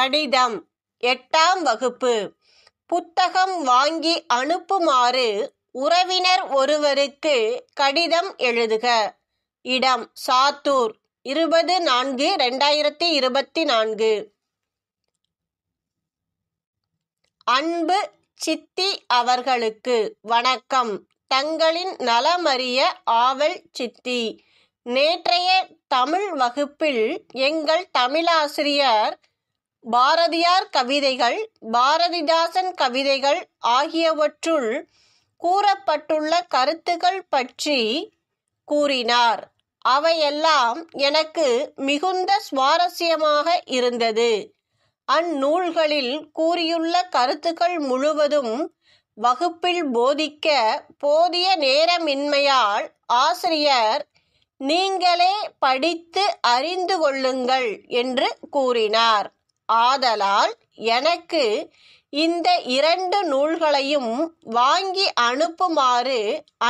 கடிதம் எட்டாம் வகுப்பு புத்தகம் வாங்கி அனுப்புமாறு உறவினர் ஒருவருக்கு கடிதம் எழுதுக இடம் சாத்தூர் இருபது நான்கு ரெண்டாயிரத்தி இருபத்தி நான்கு அன்பு சித்தி அவர்களுக்கு வணக்கம் தங்களின் நலமறிய ஆவல் சித்தி நேற்றைய தமிழ் வகுப்பில் எங்கள் தமிழாசிரியர் பாரதியார் கவிதைகள் பாரதிதாசன் கவிதைகள் ஆகியவற்றுள் கூறப்பட்டுள்ள கருத்துகள் பற்றி கூறினார் அவையெல்லாம் எனக்கு மிகுந்த சுவாரஸ்யமாக இருந்தது அந்நூல்களில் கூறியுள்ள கருத்துக்கள் முழுவதும் வகுப்பில் போதிக்க போதிய நேரமின்மையால் ஆசிரியர் நீங்களே படித்து அறிந்து கொள்ளுங்கள் என்று கூறினார் ஆதலால் எனக்கு இந்த இரண்டு நூல்களையும் வாங்கி அனுப்புமாறு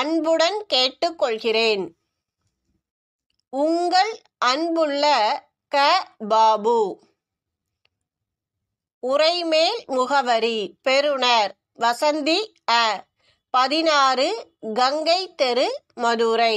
அன்புடன் கேட்டுக்கொள்கிறேன் உங்கள் அன்புள்ள க பாபு உரைமேல் முகவரி பெறுநர் வசந்தி அ பதினாறு கங்கை தெரு மதுரை